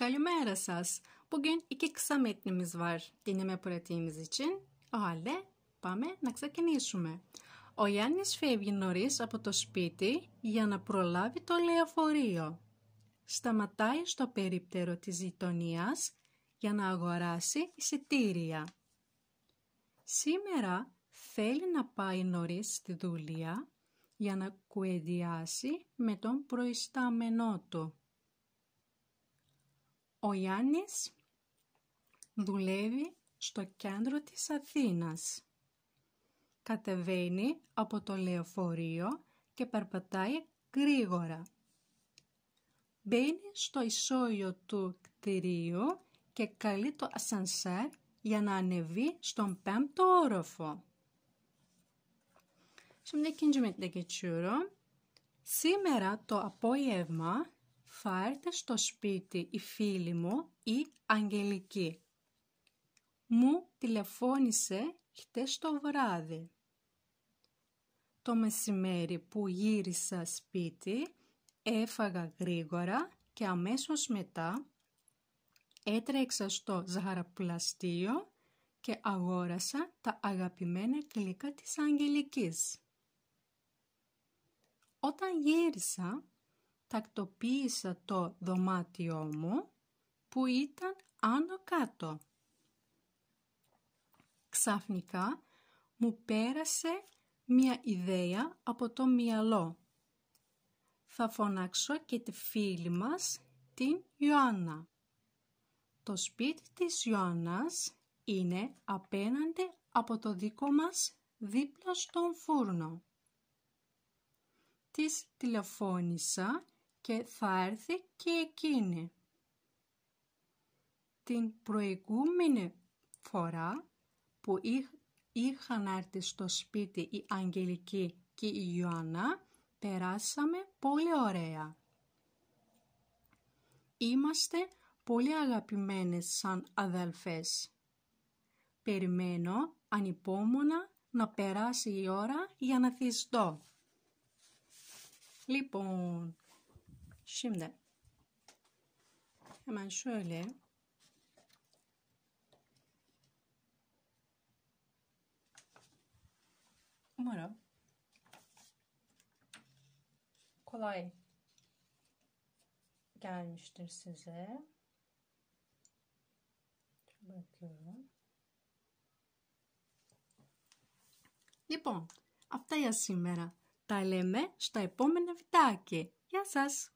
Καλημέρα σας. Bugün iki kısa metnimiz var deneme pratiğimiz için. O halde πάμε να ξεκινήσουμε. Ο Γιάννης φεύγει νωρίς από το σπίτι για να προλάβει το λεωφορείο. Σταματάει στο περίπτερο της γειτονίας για να αγοράσει εισιτήρια. Σήμερα θέλει να πάει νωρίς στη δουλειά για να κουεδιάσει με τον προϊστάμενό του. Ο Γιάννης δουλεύει στο κέντρο της Αθήνας. Κατεβαίνει από το λεωφορείο και περπατάει γρήγορα. Μπαίνει στο ισόγειο του κτηρίου και καλεί το ασανσέρ για να ανεβεί στον πέμπτο όροφο. Σήμερα το απόγευμα θα έρθει στο σπίτι η φίλη μου, η Αγγελική. Μου τηλεφώνησε χτες το βράδυ. Το μεσημέρι που γύρισα σπίτι, έφαγα γρήγορα και αμέσως μετά έτρεξα στο ζαχαροπλαστείο και αγόρασα τα αγαπημένα κλίκα της Αγγελικής. Όταν γύρισα, τακτοποίησα το δωμάτιό μου που ήταν άνω κάτω. Ξαφνικά μου πέρασε μια ιδέα από το μυαλό. Θα φωνάξω και τη φίλη μας, την Ιωάννα. Το σπίτι της Ιωάννας είναι απέναντι από το δικό μας δίπλα στον φούρνο. Της τηλεφώνησα και θα έρθει και εκείνη. Την προηγούμενη φορά που είχαν έρθει στο σπίτι η Αγγελική και η Ιωάννα, περάσαμε πολύ ωραία. Είμαστε πολύ αγαπημένες σαν αδελφές. Περιμένω ανυπόμονα να περάσει η ώρα για να θυστώ. Λοιπόν, Şimdi hemen şöyle umarım kolay gelmiştir size. Bakıyorum. Λοιπόν, αυτά για σήμερα. Τα λέμε στο επόμενο βιντεάκι. Γεια σας!